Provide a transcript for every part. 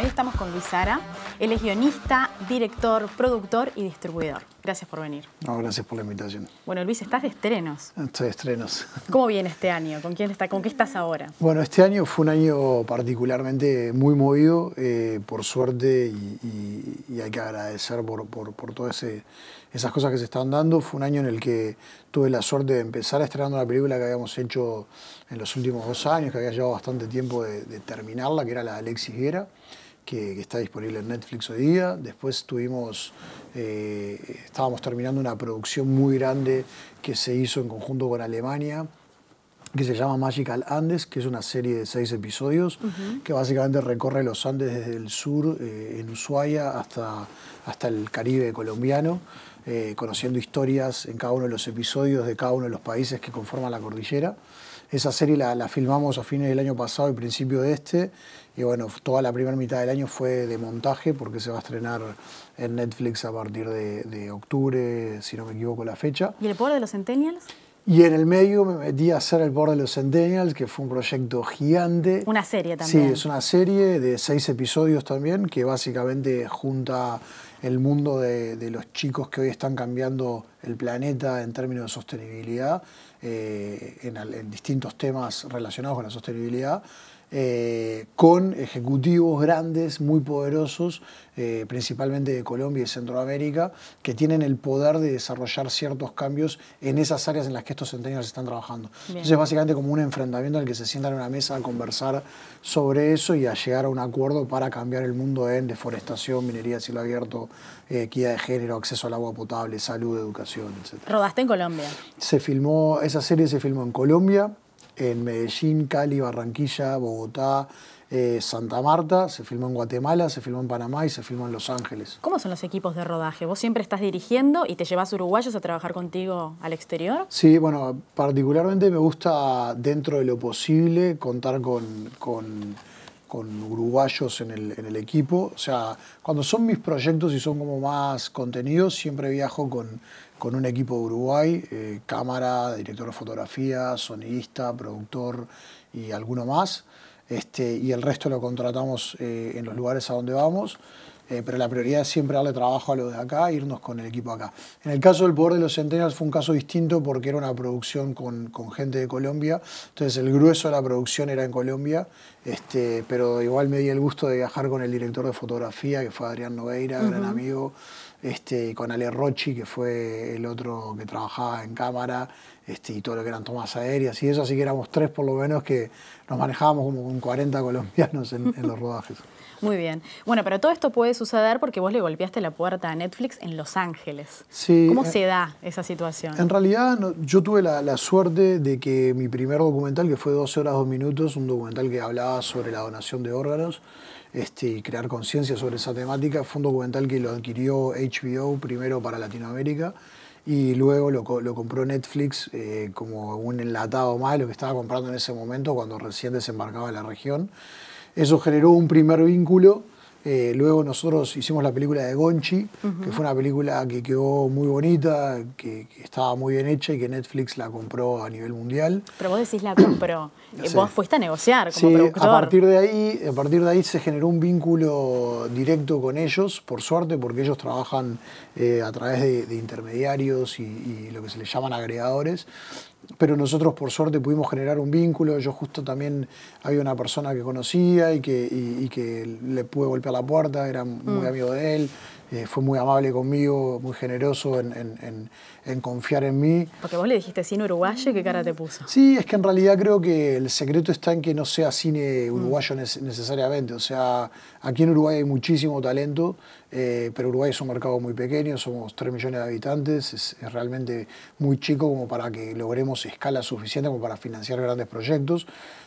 hoy estamos con Luis Sara. Él es guionista, director, productor y distribuidor. Gracias por venir. No, gracias por la invitación. Bueno, Luis, estás de estrenos. Estoy de estrenos. ¿Cómo viene este año? ¿Con quién está, con qué estás ahora? Bueno, este año fue un año particularmente muy movido, eh, por suerte, y, hay que agradecer por, por, todas esas cosas que se están dando. Fue un año en el que tuve la suerte de empezar estrenando una película que habíamos hecho en los últimos dos años, que había llevado bastante tiempo de, de terminarla, que era la de Alexis Guerra que, está disponible en Netflix hoy día. Después tuvimos, eh, estábamos terminando una producción muy grande que se hizo en conjunto con Alemania que se llama Magical Andes, que es una serie de seis episodios que básicamente recorre los Andes desde el sur, eh, en Ushuaia, hasta, hasta el Caribe colombiano, eh, conociendo historias en cada uno de los episodios de cada uno de los países que conforman la cordillera. Esa serie la, la, filmamos a fines del año pasado y principio de este y bueno, toda la primera mitad del año fue de montaje porque se va a estrenar en Netflix a partir de, octubre, si no me equivoco la fecha. ¿Y el poro de los Centennials? Y en el medio me metí a hacer El Poder de los Centennials, que fue un proyecto gigante. Una serie también. Sí, es una serie de seis episodios también, que básicamente junta el mundo de, los chicos que hoy están cambiando el planeta en términos de sostenibilidad, eh, en, en distintos temas relacionados con la sostenibilidad. Eh, con ejecutivos grandes, muy poderosos, eh, principalmente de Colombia y Centroamérica, que tienen el poder de desarrollar ciertos cambios en esas áreas en las que estos centenios están trabajando. Entonces Entonces, básicamente como un enfrentamiento en el que se sientan en una mesa a conversar sobre eso y a llegar a un acuerdo para cambiar el mundo en deforestación, minería cielo abierto, eh, equidad de género, acceso al agua potable, salud, educación, etc. ¿Rodaste en Colombia? Se filmó, esa serie se filmó en Colombia, en Medellín, Cali, Barranquilla, Bogotá, eh, Santa Marta, se filmó en Guatemala, se filmó en Panamá y se filmó en Los Ángeles. ¿Cómo son los equipos de rodaje? ¿Vos siempre estás dirigiendo y te llevas uruguayos a trabajar contigo al exterior? Sí, bueno, particularmente me gusta dentro de lo posible contar con con uruguayos en el, equipo. O sea, cuando son mis proyectos y son como más contenidos, siempre viajo con, un equipo de Uruguay, eh, cámara, director de fotografía, sonidista, productor y alguno más. Este, y el resto lo contratamos eh, en los lugares a donde vamos. Eh, pero la prioridad es siempre darle trabajo a los de acá, irnos con el equipo acá. En el caso del Poder de los Centenarios fue un caso distinto porque era una producción con, con, gente de Colombia, entonces el grueso de la producción era en Colombia, este, pero igual me di el gusto de viajar con el director de fotografía, que fue Adrián Noveira, gran amigo, este, con Ale Rochi, que fue el otro que trabajaba en cámara, este, y todo lo que eran tomas aéreas y eso, así que éramos tres por lo menos que nos manejábamos como con 40 colombianos en, los rodajes. Muy bien. Bueno, pero todo esto puede suceder porque vos le golpeaste la puerta a Netflix en Los Ángeles. Sí, ¿Cómo eh, se da esa situación? En realidad yo tuve la, suerte de que mi primer documental, que fue 12 horas 2 minutos, un documental que hablaba sobre la donación de órganos este, y crear conciencia sobre esa temática, fue un documental que lo adquirió HBO primero para Latinoamérica y luego lo, compró Netflix eh, como un enlatado más lo que estaba comprando en ese momento cuando recién desembarcaba en la región. Eso generó un primer vínculo eh, luego nosotros hicimos la película de Gonchi, que fue una película que quedó muy bonita, que, estaba muy bien hecha y que Netflix la compró a nivel mundial. Pero vos decís la compró. Eh, vos fuiste a negociar como sí, A partir, de ahí, a partir de ahí se generó un vínculo directo con ellos, por suerte, porque ellos trabajan eh, a través de, intermediarios y, y, lo que se les llaman agregadores pero nosotros por suerte pudimos generar un vínculo. Yo justo también había una persona que conocía y que, le pude golpear la puerta, era muy mm. amigo de él. Eh, fue muy amable conmigo, muy generoso en, confiar en mí. Porque vos le dijiste cine uruguayo, ¿qué cara te puso? Sí, es que en realidad creo que el secreto está en que no sea cine uruguayo mm. necesariamente. O sea, aquí en Uruguay hay muchísimo talento, eh, pero Uruguay es un mercado muy pequeño, somos 3 millones de habitantes, es, es, realmente muy chico como para que logremos escala suficiente como para financiar grandes proyectos.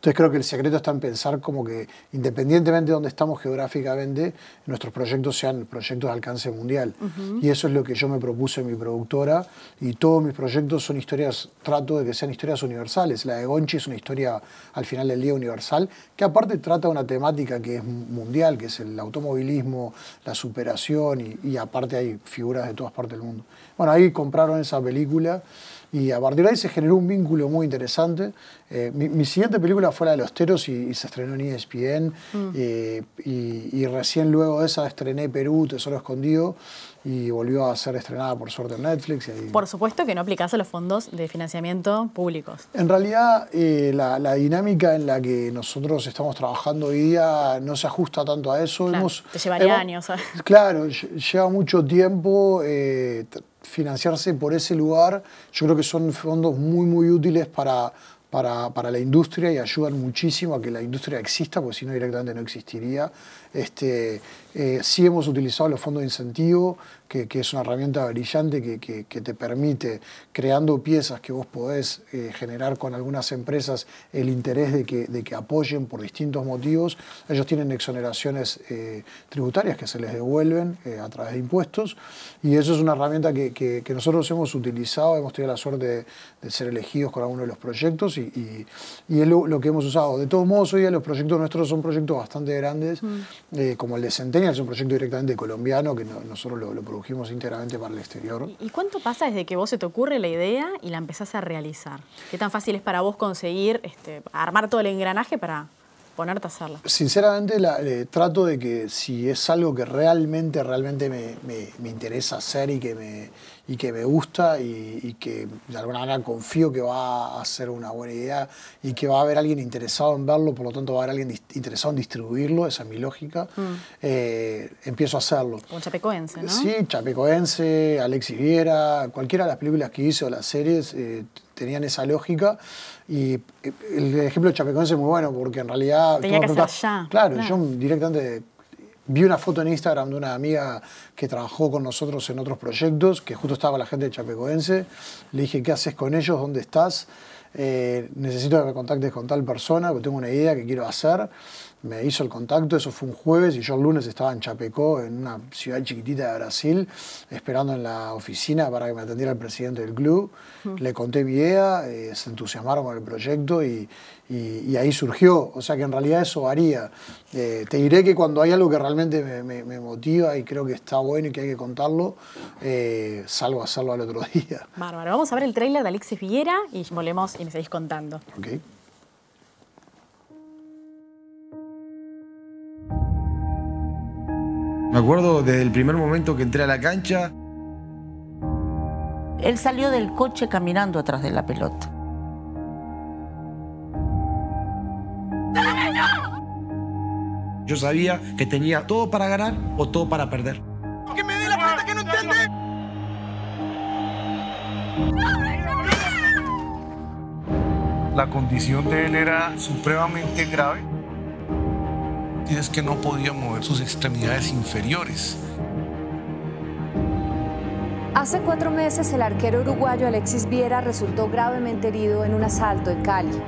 Entonces creo que el secreto está en pensar como que independientemente de dónde estamos geográficamente, nuestros proyectos sean proyectos de alcance mundial. Y eso es lo que yo me propuse en mi productora y todos mis proyectos son historias, trato de que sean historias universales. La de Gonchi es una historia al final del día universal, que aparte trata una temática que es mundial, que es el automovilismo, la superación y, aparte hay figuras de todas partes del mundo. Bueno, ahí compraron esa película y a partir de ahí se generó un vínculo muy interesante. Eh, mi siguiente película Fuera de los Teros y, se estrenó en ESPN. Mm. Eh, y, recién luego de esa estrené Perú, Tesoro Escondido, y volvió a ser estrenada por suerte en Netflix. Por supuesto que no aplicás a los fondos de financiamiento públicos. En realidad, eh, la, dinámica en la que nosotros estamos trabajando hoy día no se ajusta tanto a eso. te llevaría años. Claro, lleva mucho tiempo. Eh, financiarse por ese lugar, yo creo que son fondos muy, muy útiles para para, la industria y ayudan muchísimo a que la industria exista, porque si no directamente no existiría. Este, eh, sí hemos utilizado los fondos de incentivo, que, es una herramienta brillante que, te permite, creando piezas que vos podés eh, generar con algunas empresas el interés de que, apoyen por distintos motivos, ellos tienen exoneraciones eh, tributarias que se les devuelven a través de impuestos y eso es una herramienta que, nosotros hemos utilizado, hemos tenido la suerte de, ser elegidos con alguno de los proyectos y, es lo, que hemos usado. De todos modos, hoy día los proyectos nuestros son proyectos bastante grandes, mm. como el de Centenio, es un proyecto directamente colombiano que nosotros lo, produjimos íntegramente para el exterior. ¿Y cuánto pasa desde que vos se te ocurre la idea y la empezás a realizar? ¿Qué tan fácil es para vos conseguir este, armar todo el engranaje para ponerte a hacerla? Sinceramente trato de que si es algo que realmente, realmente me interesa hacer y que me, y que me gusta y, que de alguna manera confío que va a ser una buena idea y que va a haber alguien interesado en verlo, por lo tanto va a haber alguien interesado en distribuirlo, esa es mi lógica, mm. eh, empiezo a hacerlo. Como Chapecoense, ¿no? Sí, Chapecoense, Alexis Viera, cualquiera de las películas que hice o las series eh, tenían esa lógica y eh, el ejemplo de Chapecoense es muy bueno porque en realidad... Tenía que ya. Claro, yo directamente vi una foto en Instagram de una amiga que trabajó con nosotros en otros proyectos, que justo estaba la gente de Chapecoense. Le dije, ¿qué haces con ellos? ¿Dónde estás? Eh, necesito que me contactes con tal persona, porque tengo una idea que quiero hacer. Me hizo el contacto, eso fue un jueves y yo el lunes estaba en Chapecó, en una ciudad chiquitita de Brasil, esperando en la oficina para que me atendiera el presidente del club. Le conté mi idea, eh, se entusiasmaron con el proyecto y, y, ahí surgió. O sea que en realidad eso varía. Eh, te diré que cuando hay algo que realmente me, motiva y creo que está bueno y que hay que contarlo, eh, salgo a salvo al otro día. Bárbaro. Vamos a ver el tráiler de Alexis Villera y volvemos y me seguís contando. Ok. Me acuerdo del primer momento que entré a la cancha. Él salió del coche caminando atrás de la pelota. Yo sabía que tenía todo para ganar o todo para perder. me la que no entiende! La condición de él era supremamente grave. Y es que no podía mover sus extremidades inferiores. Hace cuatro meses el arquero uruguayo Alexis Viera resultó gravemente herido en un asalto en Cali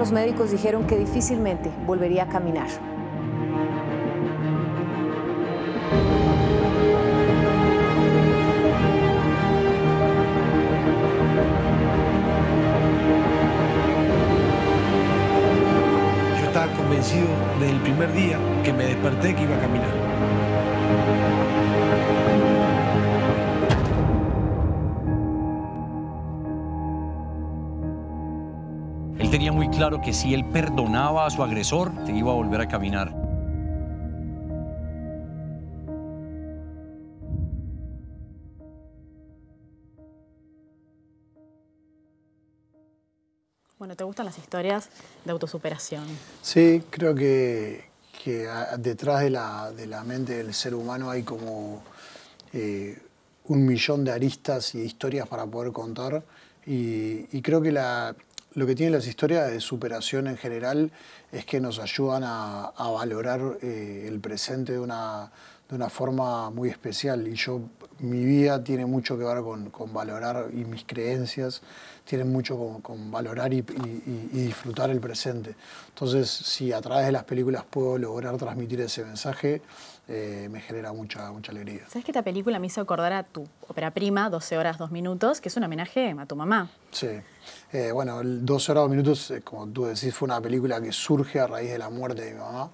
los médicos dijeron que difícilmente volvería a caminar. Yo estaba convencido desde el primer día que me desperté que iba a caminar. claro que si él perdonaba a su agresor, te iba a volver a caminar. Bueno, ¿te gustan las historias de autosuperación? Sí, creo que, detrás de la, mente del ser humano hay como eh, un millón de aristas y historias para poder contar. y creo que la, lo que tienen las historias de superación en general es que nos ayudan a, valorar eh, el presente de una, de una forma muy especial. Y yo, mi vida tiene mucho que ver con, con valorar y mis creencias tienen mucho con, con valorar y, y, disfrutar el presente. Entonces, si a través de las películas puedo lograr transmitir ese mensaje, eh, me genera mucha, mucha alegría. ¿Sabes que esta película me hizo acordar a tu ópera prima, 12 horas, 2 minutos, que es un homenaje a tu mamá? Sí. Eh, bueno, 12 horas, 2 minutos, eh, como tú decís, fue una película que surge a raíz de la muerte de mi mamá.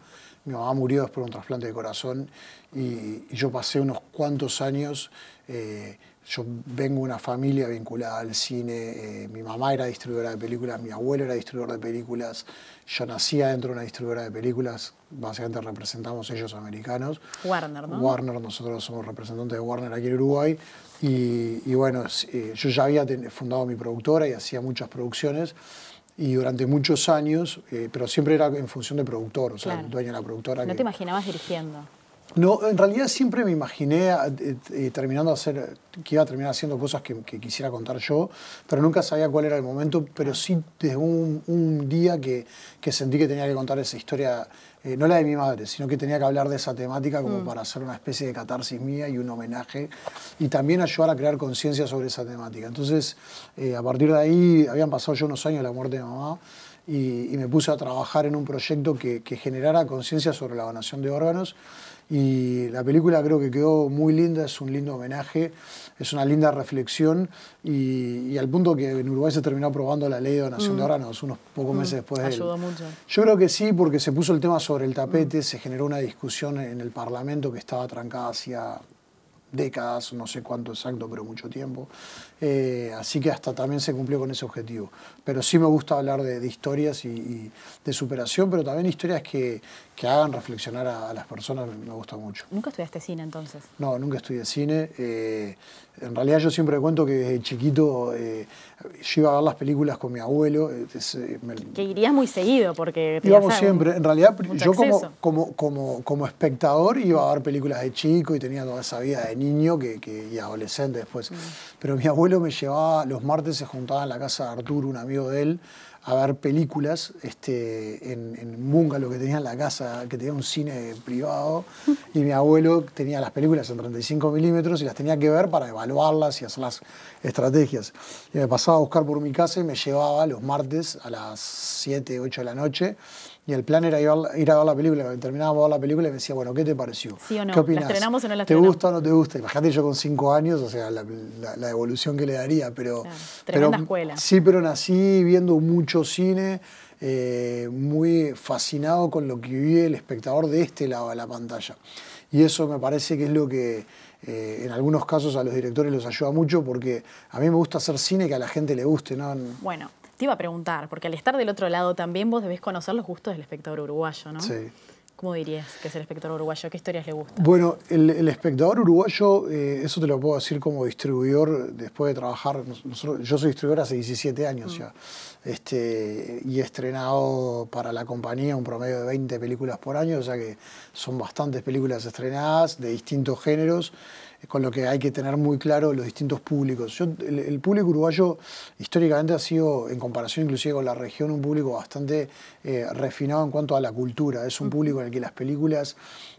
Mi mamá murió después de un trasplante de corazón y, yo pasé unos cuantos años yo vengo de una familia vinculada al cine, eh, mi mamá era distribuidora de películas, mi abuelo era distribuidor de películas, yo nacía dentro de una distribuidora de películas, básicamente representamos ellos americanos. Warner, ¿no? Warner, nosotros somos representantes de Warner aquí en Uruguay, y, bueno, eh, yo ya había fundado mi productora y hacía muchas producciones, y durante muchos años, eh, pero siempre era en función de productor, o sea, dueña dueño de la productora. No te imaginabas dirigiendo. No, en realidad siempre me imaginé eh, eh, terminando hacer, que iba a terminar haciendo cosas que, quisiera contar yo, pero nunca sabía cuál era el momento, pero sí desde un, día que, que, sentí que tenía que contar esa historia, eh, no la de mi madre, sino que tenía que hablar de esa temática como mm. para hacer una especie de catarsis mía y un homenaje, y también ayudar a crear conciencia sobre esa temática. Entonces, a partir de ahí, habían pasado yo unos años de la muerte de mamá, y, me puse a trabajar en un proyecto que, que generara conciencia sobre la donación de órganos y la película creo que quedó muy linda, es un lindo homenaje, es una linda reflexión y, al punto que en Uruguay se terminó aprobando la ley de donación de mm. órganos unos pocos mm. meses después de mucho. Yo creo que sí, porque se puso el tema sobre el tapete, mm. se generó una discusión en el Parlamento que estaba trancada hacía décadas, no sé cuánto exacto, pero mucho tiempo. Eh, así que hasta también se cumplió con ese objetivo. Pero sí me gusta hablar de, historias y, de superación, pero también historias que, que hagan reflexionar a, las personas, me, gusta mucho. ¿Nunca estudiaste cine entonces? No, nunca estudié cine. Eh, en realidad yo siempre cuento que desde chiquito eh, yo iba a ver las películas con mi abuelo. que irías muy seguido porque... Íbamos siempre. En realidad yo como, como, como, como, espectador iba a ver películas de chico y tenía toda esa vida de niño que, y adolescente después. Mm. Pero mi abuelo abuelo me llevaba, los martes se juntaba en la casa de Arturo, un amigo de él, a ver películas este, en, en lo que tenía en la casa, que tenía un cine privado, y mi abuelo tenía las películas en 35 milímetros y las tenía que ver para evaluarlas y hacer las estrategias. Y me pasaba a buscar por mi casa y me llevaba los martes a las 7, 8 de la noche y el plan era ir a, ver la película. Terminaba de ver la película, y me decía, bueno, ¿qué te pareció? ¿Qué opinas? ¿Te gusta o no te gusta? Imagínate yo con cinco años, o sea, la, evolución que le daría, pero. tremenda pero, escuela. Sí, pero nací viendo mucho cine. Eh, muy fascinado con lo que vive el espectador de este lado de la pantalla. Y eso me parece que es lo que eh, en algunos casos a los directores los ayuda mucho porque a mí me gusta hacer cine que a la gente le guste. ¿no? Bueno, te iba a preguntar, porque al estar del otro lado también vos debés conocer los gustos del espectador uruguayo, ¿no? Sí. ¿Cómo dirías que es el espectador uruguayo? ¿Qué historias le gustan? Bueno, el, espectador uruguayo, eh, eso te lo puedo decir como distribuidor después de trabajar. yo soy distribuidor hace 17 años mm. ya. Este, y he estrenado para la compañía un promedio de 20 películas por año, o sea que son bastantes películas estrenadas de distintos géneros con lo que hay que tener muy claro los distintos públicos. el, público uruguayo históricamente ha sido, en comparación inclusive con la región, un público bastante eh, refinado en cuanto a la cultura. Es un público en el que las películas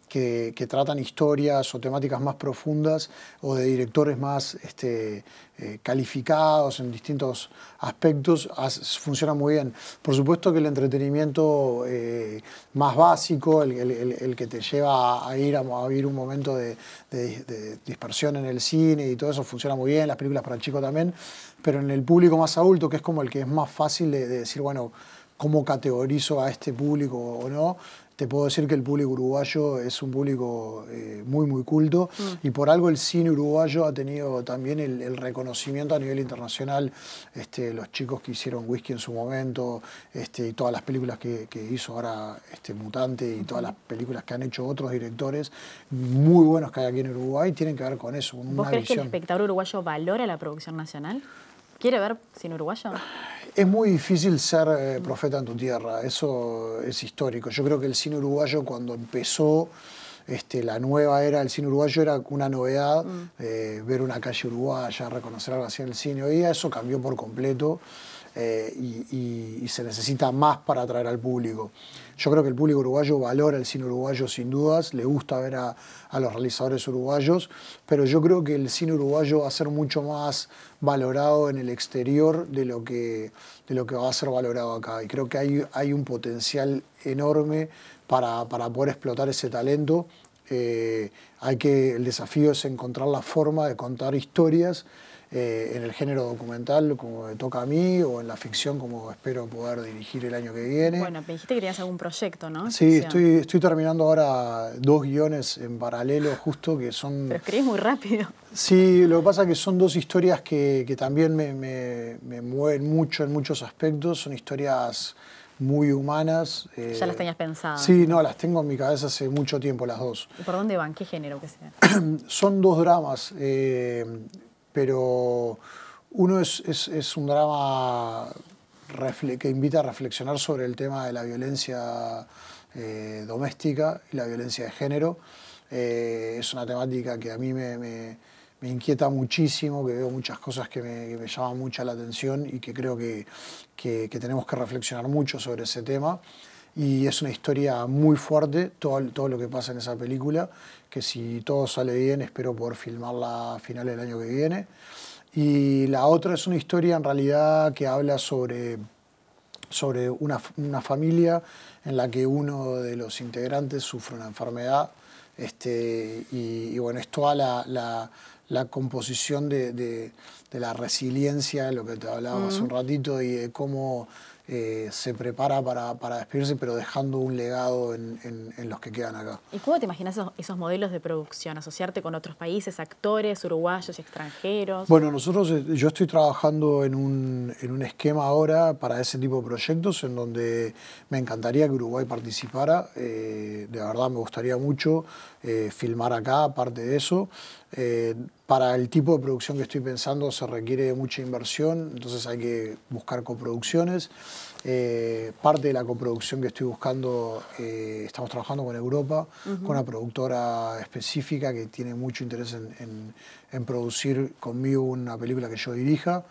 que, tratan historias o temáticas más profundas o de directores más este, eh, calificados en distintos aspectos, funciona muy bien. Por supuesto que el entretenimiento eh, más básico, el, que te lleva a ir a, a vivir un momento de, dispersión en el cine y todo eso, funciona muy bien, las películas para el chico también, pero en el público más adulto, que es como el que es más fácil de, de decir, bueno, cómo categorizo a este público o no, te puedo decir que el público uruguayo es un público eh, muy, muy culto mm. y por algo el cine uruguayo ha tenido también el, reconocimiento a nivel internacional. Este, los chicos que hicieron Whisky en su momento este, y todas las películas que, hizo ahora este, Mutante y todas las películas que han hecho otros directores muy buenos que hay aquí en Uruguay tienen que ver con eso. ¿Vos que el espectador uruguayo valora la producción nacional? ¿Quiere ver cine uruguayo? Es muy difícil ser eh, profeta en tu tierra, eso es histórico. Yo creo que el cine uruguayo cuando empezó este, la nueva era del cine uruguayo era una novedad, mm. eh, ver una calle uruguaya, reconocer algo así en el cine. Y eso cambió por completo. Eh, y, se necesita más para atraer al público. Yo creo que el público uruguayo valora el cine uruguayo sin dudas, le gusta ver a, a los realizadores uruguayos, pero yo creo que el cine uruguayo va a ser mucho más valorado en el exterior de lo que, de lo que va a ser valorado acá. Y creo que hay, hay un potencial enorme para, para poder explotar ese talento eh, hay que, el desafío es encontrar la forma de contar historias eh, en el género documental como me toca a mí o en la ficción como espero poder dirigir el año que viene. Bueno, me que querías algún proyecto, ¿no? Sí, estoy, estoy terminando ahora dos guiones en paralelo justo que son... Pero escribís muy rápido. Sí, lo que pasa es que son dos historias que, también me, me mueven mucho en muchos aspectos, son historias muy humanas. ¿Ya las eh, tenías pensadas? Sí, no, las tengo en mi cabeza hace mucho tiempo las dos. ¿Y por dónde van? ¿Qué género que sea? Son dos dramas, eh, pero uno es, un drama que invita a reflexionar sobre el tema de la violencia eh, doméstica y la violencia de género. es una temática que a mí me me inquieta muchísimo, que veo muchas cosas que me, llaman mucha la atención y que creo que, tenemos que reflexionar mucho sobre ese tema. Y es una historia muy fuerte, todo, todo lo que pasa en esa película, que si todo sale bien, espero poder filmarla a finales del año que viene. Y la otra es una historia en realidad que habla sobre sobre una, familia en la que uno de los integrantes sufre una enfermedad. Este, y, bueno, es toda la, la composición de, de, la resiliencia, lo que te hablaba hace un ratito, y de cómo eh, se prepara para, para, despedirse, pero dejando un legado en, en, los que quedan acá. ¿Y cómo te imaginas esos, esos, modelos de producción? ¿Asociarte con otros países, actores, uruguayos, y extranjeros? Bueno, nosotros, eh, yo estoy trabajando en un, en un esquema ahora para ese tipo de proyectos en donde me encantaría que Uruguay participara. Eh, de verdad me gustaría mucho filmar acá, aparte de eso. Eh, para el tipo de producción que estoy pensando se requiere mucha inversión, entonces hay que buscar coproducciones. Eh, parte de la coproducción que estoy buscando, eh, estamos trabajando con Europa, con una productora específica que tiene mucho interés en producir conmigo una película que yo dirija.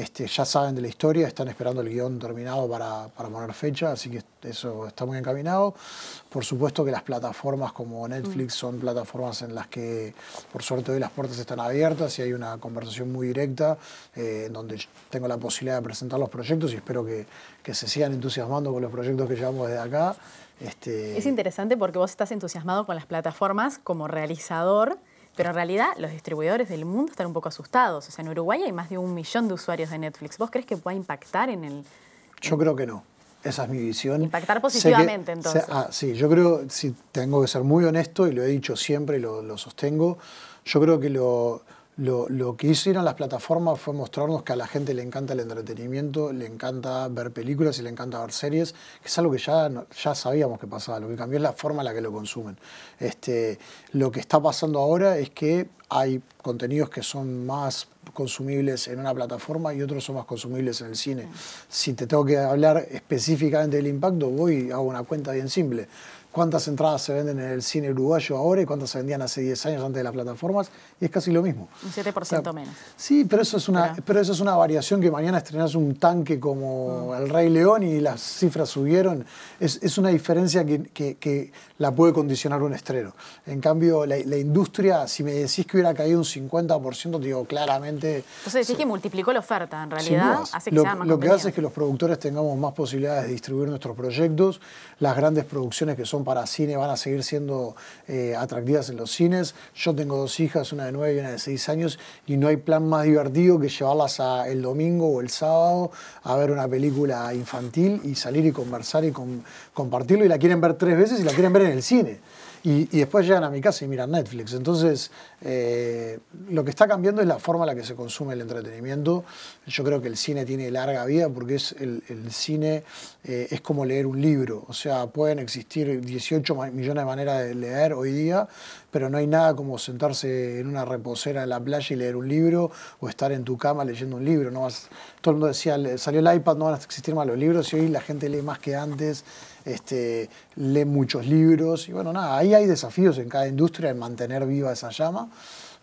Este, ya saben de la historia, están esperando el guión terminado para, poner fecha, así que eso está muy encaminado. Por supuesto que las plataformas como Netflix son plataformas en las que, por suerte, hoy las puertas están abiertas y hay una conversación muy directa eh, en donde tengo la posibilidad de presentar los proyectos y espero que, se sigan entusiasmando con los proyectos que llevamos desde acá. Este, es interesante porque vos estás entusiasmado con las plataformas como realizador pero en realidad los distribuidores del mundo están un poco asustados. O sea, en Uruguay hay más de un millón de usuarios de Netflix. ¿Vos crees que a impactar en el...? Yo creo que no. Esa es mi visión. Impactar positivamente, entonces. ah, sí, yo creo, si tengo que ser muy honesto, y lo he dicho siempre y lo, lo sostengo, yo creo que lo, lo, lo, que hicieron las plataformas fue mostrarnos que a la gente le encanta el entretenimiento, le encanta ver películas y le encanta ver series, que es algo que ya, ya sabíamos que pasaba. Lo que cambió es la forma en la que lo consumen. Este, lo que está pasando ahora es que hay contenidos que son más consumibles en una plataforma y otros son más consumibles en el cine. Mm. Si te tengo que hablar específicamente del impacto, voy y hago una cuenta bien simple cuántas entradas se venden en el cine uruguayo ahora y cuántas se vendían hace 10 años antes de las plataformas, y es casi lo mismo. Un 7% menos. Sí, pero eso, es una, pero... eso es una variación que mañana estrenas un tanque como mm. El Rey León y las cifras subieron. Es, una diferencia que, la puede condicionar un estreno. En cambio, la, industria, si me decís que hubiera caído un 50%, te digo claramente... Entonces decís que multiplicó la oferta, en realidad Lo que hace es que los productores tengamos más posibilidades de distribuir nuestros proyectos, las grandes producciones que son para cine van a seguir siendo eh, atractivas en los cines. Yo tengo dos hijas, una de nueve y una de seis años, y no hay plan más divertido que llevarlas a el domingo o el sábado a ver una película infantil y salir y conversar y compartirlo. Y la quieren ver tres veces y la quieren ver en el cine. Y, y, después llegan a mi casa y miran Netflix. Entonces, eh, lo que está cambiando es la forma en la que se consume el entretenimiento. Yo creo que el cine tiene larga vida porque es el, cine eh, es como leer un libro. O sea, pueden existir 18 millones de maneras de leer hoy día, pero no hay nada como sentarse en una reposera en la playa y leer un libro o estar en tu cama leyendo un libro. todo el mundo decía, salió el iPad, no van a existir más los libros y hoy la gente lee más que antes. Este, lee muchos libros y bueno, nada, ahí hay desafíos en cada industria en mantener viva esa llama.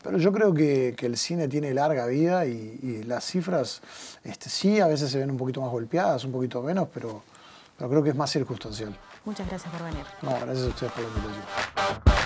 Pero yo creo que, el cine tiene larga vida y, las cifras este, sí a veces se ven un poquito más golpeadas, un poquito menos, pero, creo que es más circunstancial. Muchas gracias por venir. gracias a ustedes por la invitación.